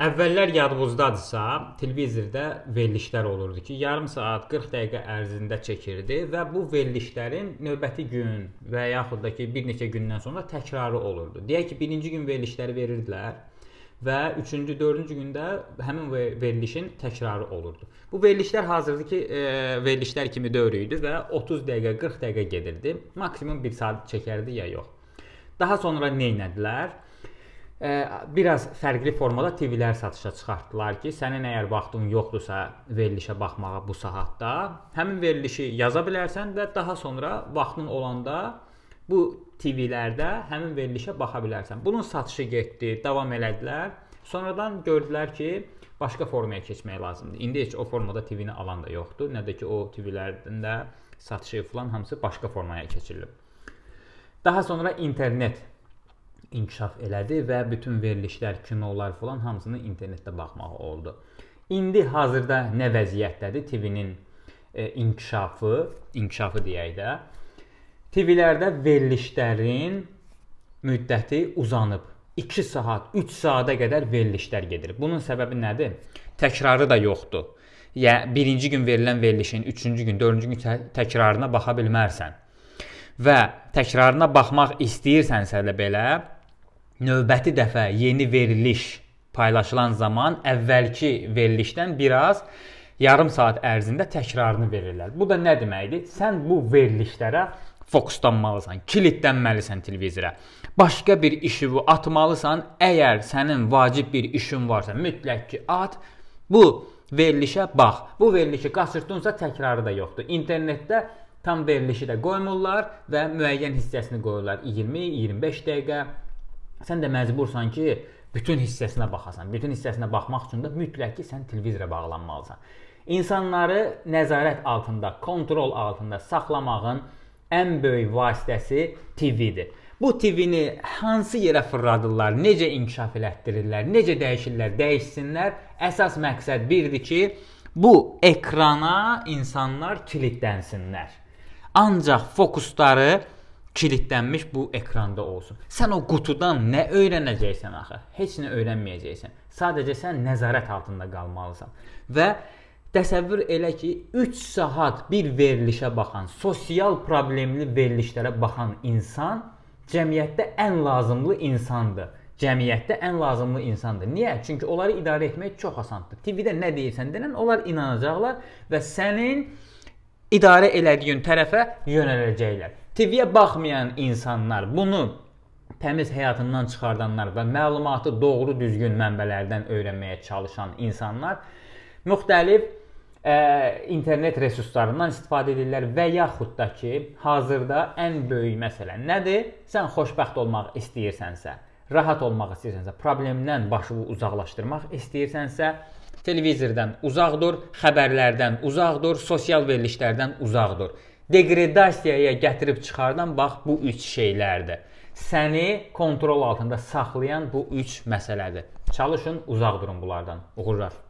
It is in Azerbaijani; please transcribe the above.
Əvvəllər yadımızdadırsa, televizorda verilişlər olurdu ki, yarım saat 40 dəqiqə ərzində çəkirdi və bu verilişlərin növbəti gün və yaxud da ki, bir neçə gündən sonra təkrarı olurdu. Deyək ki, birinci gün verilişləri verirdilər və 3-cü, 4-cü gündə həmin verilişin təkrarı olurdu. Bu verilişlər hazırdakı e, verilişlər kimi dövrü idi və 30 dəqiqə, 40 dəqiqə gedirdi. Maksimum 1 saat çəkərdi ya yox. Daha sonra nə etdilər? biraz fərqli formada TV-lər satışa çıxartdılar ki, sənin əgər vaxtın yoxdursa verilişə baxmağa bu saatda, həmin verilişi yaza bilərsən və daha sonra vaxtın olanda bu TV-lərdə həmin verilişə baxa bilərsən. Bunun satışı getdi, davam elədilər. Sonradan gördülər ki, başqa formaya keçmək lazımdır. İndi heç o formada TV-ni alan da yoxdur, nə də ki o TV-lərdən də satışı falan hamısı başqa formaya keçirilib. Daha sonra internet inkişaf elədi və bütün verilişlər, kinolar falan hamısını internetdə baxmaq oldu. İndi hazırda nə vəziyyətdədir TV-nin e, inkişafı, inkişafı deyək də. TV-lərdə verilişlərin müddəti uzanıb. 2 saat, 3 saata qədər verilişlər gedir. Bunun səbəbi nədir? Təkrarı da yoxdur. Ya yəni, birinci gün verilən verilişin 3-cü gün, 4-cü gün tə təkrarına baxa bilmərsən. Və təkrarına baxmaq istəyirsənsə də belə növbəti dəfə yeni veriliş paylaşılan zaman əvvəlki verilişdən biraz yarım saat ərzində təkrarını verirlər. Bu da nə deməkdir? Sən bu verilişlərə fokuslanmalısan, kilidlənməlisən televizora. Başqa bir işi atmalısan, əgər sənin vacib bir işin varsa, mütləq ki at. Bu verilişə bax. Bu verilişi qaçırtdınsa təkrarı da yoxdur. İnternetdə tam verilişi də qoymurlar və müəyyən hissəsini qoyurlar 20, 25 dəqiqə sən də məcbursan ki, bütün hissəsinə baxasan. Bütün hissəsinə baxmaq üçün də mütləq ki, sən televizora bağlanmalısan. İnsanları nəzarət altında, kontrol altında saxlamağın ən böyük vasitəsi TV-dir. Bu TV-ni hansı yerə fırladırlar, necə inkişaf elətdirirlər, necə dəyişirlər, dəyişsinlər? Əsas məqsəd birdir ki, bu ekrana insanlar kilidlənsinlər. Ancaq fokusları kilidlənmiş bu ekranda olsun. Sən o qutudan nə öyrənəcəksən axı? Heç nə öyrənməyəcəksən. Sadəcə sən nəzarət altında qalmalısan. Və təsəvvür elə ki, 3 saat bir verilişə baxan, sosial problemli verilişlərə baxan insan cəmiyyətdə ən lazımlı insandır. Cəmiyyətdə ən lazımlı insandır. Niyə? Çünki onları idarə etmək çox asandır. TV-də nə deyirsən deyən, onlar inanacaqlar və sənin idarə elədiyin tərəfə yönələcəklər. TV-yə baxmayan insanlar bunu təmiz həyatından çıxardanlar və məlumatı doğru düzgün mənbələrdən öyrənməyə çalışan insanlar müxtəlif ə, e, internet resurslarından istifadə edirlər və yaxud da ki, hazırda ən böyük məsələ nədir? Sən xoşbəxt olmaq istəyirsənsə, rahat olmaq istəyirsənsə, problemdən başını uzaqlaşdırmaq istəyirsənsə, televizordan uzaq dur, xəbərlərdən uzaq dur, sosial verilişlərdən uzaq dur deqredasiyaya gətirib çıxardan bax bu 3 şeylərdir. Səni kontrol altında saxlayan bu 3 məsələdir. Çalışın, uzaq durun bunlardan. Uğurlar.